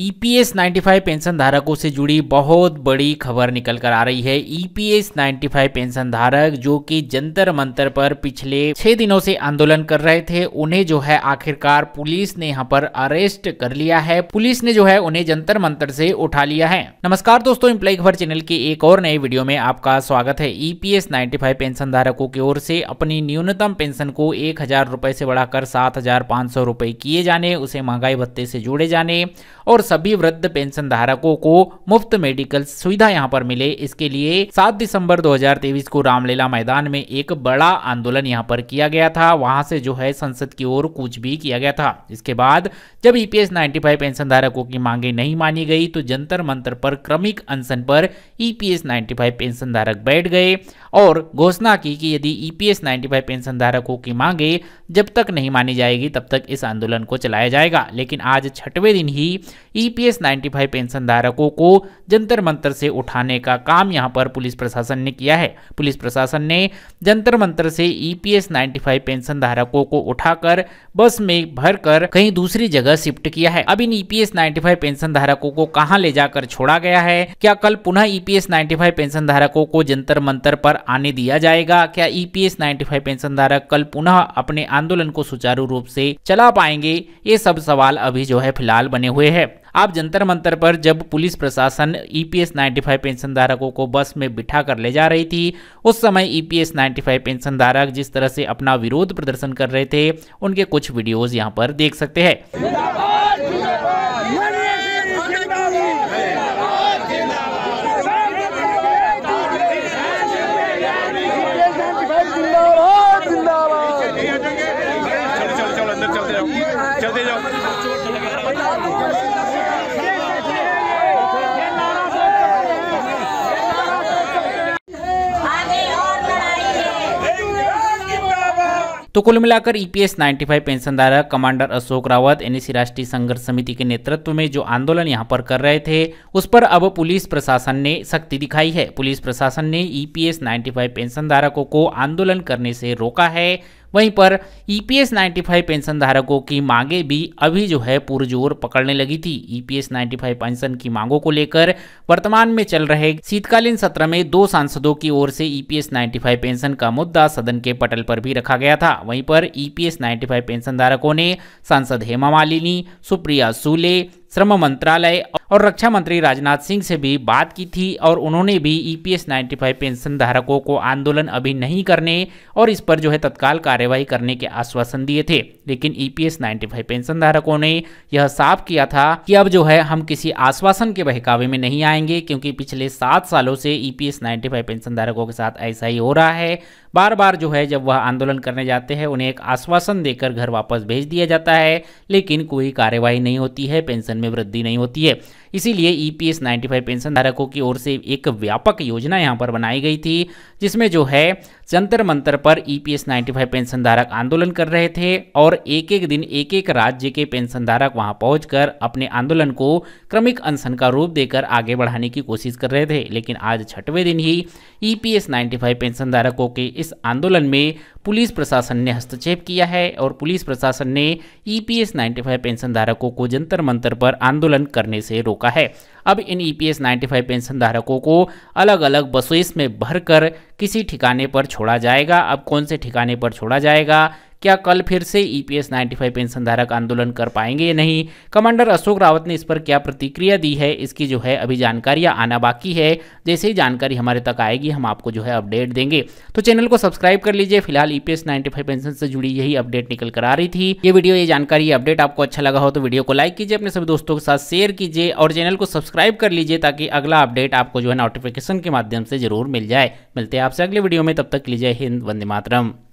EPS e 95 pension धारकों से जुड़ी बहुत बड़ी खबर निकल कर आ रही है ईपीएस e 95 पेंशन धारक जो कि जंतर मंतर पर पिछले छह दिनों से आंदोलन कर रहे थे उन्हें जो है आखिरकार पुलिस ने यहां पर अरेस्ट कर लिया है पुलिस ने जो है उन्हें जंतर मंतर से उठा लिया है नमस्कार दोस्तों इम्प्लाई खबर चैनल के एक और नए वीडियो में आपका स्वागत है ईपीएस e नाइन्टी पेंशन धारकों की ओर से अपनी न्यूनतम पेंशन को एक हजार से बढ़ाकर सात हजार किए जाने उसे महंगाई भत्ते से जोड़े जाने और और सभी वृद्ध पेंशन धारकों को मुफ्त मेडिकल सुविधा यहां पर मिले इसके लिए 7 दिसंबर 2023 को रामलीला मैदान में एक बड़ा आंदोलन यहां पर किया गया था वहां से जो है संसद की ओर कुछ भी किया गया था इसके बाद जब ईपीएस e 95 पेंशन धारकों की मांगे नहीं मानी गई तो जंतर मंत्र पर क्रमिक अनशन पर ईपीएस e नाइन्टी पेंशन धारक बैठ गए और घोषणा की कि यदि ईपीएस e नाइन्टी पेंशन धारकों की मांगे जब तक नहीं मानी जाएगी तब तक इस आंदोलन को चलाया जाएगा लेकिन आज छठवें दिन ही ईपीएस e 95 पेंशन धारकों को जंतर मंत्र से उठाने का काम यहां पर पुलिस प्रशासन ने किया है पुलिस प्रशासन ने जंतर मंत्र से ईपीएस e 95 पेंशन धारकों को उठाकर बस में भरकर कहीं दूसरी जगह शिफ्ट किया है अब इन ईपीएस e 95 पेंशन धारकों को कहा ले जाकर छोड़ा गया है क्या कल पुनः ईपीएस 95 पेंशन धारकों को जंतर मंत्र पर आने दिया जाएगा क्या ईपीएस 95 पेंशन धारक कल पुनः अपने आंदोलन को सुचारू रूप से चला पाएंगे ये सब सवाल अभी जो है फिलहाल बने हुए हैं आप जंतर मंतर पर जब पुलिस प्रशासन ईपीएस e 95 पेंशन धारकों को बस में बिठा कर ले जा रही थी उस समय ईपीएस e 95 पेंशन धारक जिस तरह से अपना विरोध प्रदर्शन कर रहे थे उनके कुछ वीडियोज यहाँ पर देख सकते हैं तो कुल मिलाकर ईपीएस e 95 पेंशन धारक commander Ashok Rawat NAC e राष्ट्रीय संघर्ष समिति के नेतृत्व में जो आंदोलन यहाँ पर कर रहे थे उस पर अब पुलिस प्रशासन ने सख्ती दिखाई है पुलिस प्रशासन ने ईपीएस e 95 पेंशन धारकों को आंदोलन करने से रोका है वहीं पर ईपीएस e 95 पेंशन धारकों की मांगे भी अभी जो है पुरजोर पकड़ने लगी थी ईपीएस e 95 पेंशन की मांगों को लेकर वर्तमान में चल रहे शीतकालीन सत्र में दो सांसदों की ओर से ईपीएस e 95 पेंशन का मुद्दा सदन के पटल पर भी रखा गया था वहीं पर ईपीएस 95 पेंशन धारकों ने सांसद हेमा मालिनी सुप्रिया सूले श्रम मंत्रालय और रक्षा मंत्री राजनाथ सिंह से भी बात की थी और उन्होंने भी ईपीएस e 95 पेंशन धारकों को आंदोलन अभी नहीं करने और इस पर जो है तत्काल कार्यवाही करने के आश्वासन दिए थे लेकिन ईपीएस e 95 पेंशन धारकों ने यह साफ किया था कि अब जो है हम किसी आश्वासन के बहकावे में नहीं आएंगे क्योंकि पिछले सात सालों से ईपीएस e नाइन्टी पेंशन धारकों के साथ ऐसा ही हो रहा है बार बार जो है जब वह आंदोलन करने जाते हैं उन्हें एक आश्वासन देकर घर वापस भेज दिया जाता है लेकिन कोई कार्यवाही नहीं होती है पेंशन में वृद्धि नहीं होती है इसीलिए ईपीएस e 95 पेंशन धारकों की ओर से एक व्यापक योजना यहाँ पर बनाई गई थी जिसमें जो है जंतर मंतर पर ईपीएस e 95 पेंशन धारक आंदोलन कर रहे थे और एक एक दिन एक एक राज्य के पेंशन धारक वहाँ पहुँच अपने आंदोलन को क्रमिक अनशन का रूप देकर आगे बढ़ाने की कोशिश कर रहे थे लेकिन आज छठवें दिन ही ईपीएस e 95 पेंशन धारकों के इस आंदोलन में पुलिस प्रशासन ने हस्तक्षेप किया है और पुलिस प्रशासन ने ईपीएस e 95 पेंशन धारकों को जंतर मंतर पर आंदोलन करने से रोका है अब इन ईपीएस e 95 पेंशन धारकों को अलग अलग बसेस में भरकर किसी ठिकाने पर छोड़ा जाएगा अब कौन से ठिकाने पर छोड़ा जाएगा क्या कल फिर से ईपीएस e 95 पेंशन धारक आंदोलन कर पाएंगे या नहीं कमांडर अशोक रावत ने इस पर क्या प्रतिक्रिया दी है इसकी जो है अभी जानकारियां आना बाकी है जैसे ही जानकारी हमारे तक आएगी हम आपको जो है अपडेट देंगे तो चैनल को सब्सक्राइब कर लीजिए फिलहाल ईपीएस e नाइन्टी पेंशन से जुड़ी यही अपडेट निकल कर आ रही थी ये वीडियो ये जानकारी अपडेट आपको अच्छा लगा हो तो वीडियो को लाइक कीजिए अपने सभी दोस्तों के साथ शेयर कीजिए और चैनल को सब्सक्राइब कर लीजिए ताकि अगला अपडेट आपको जो है नोटिफिकेशन के माध्यम से जरूर मिल जाए मिलते हैं आपसे अगले वीडियो में तब तक लीजिए हिंद वंदे मातरम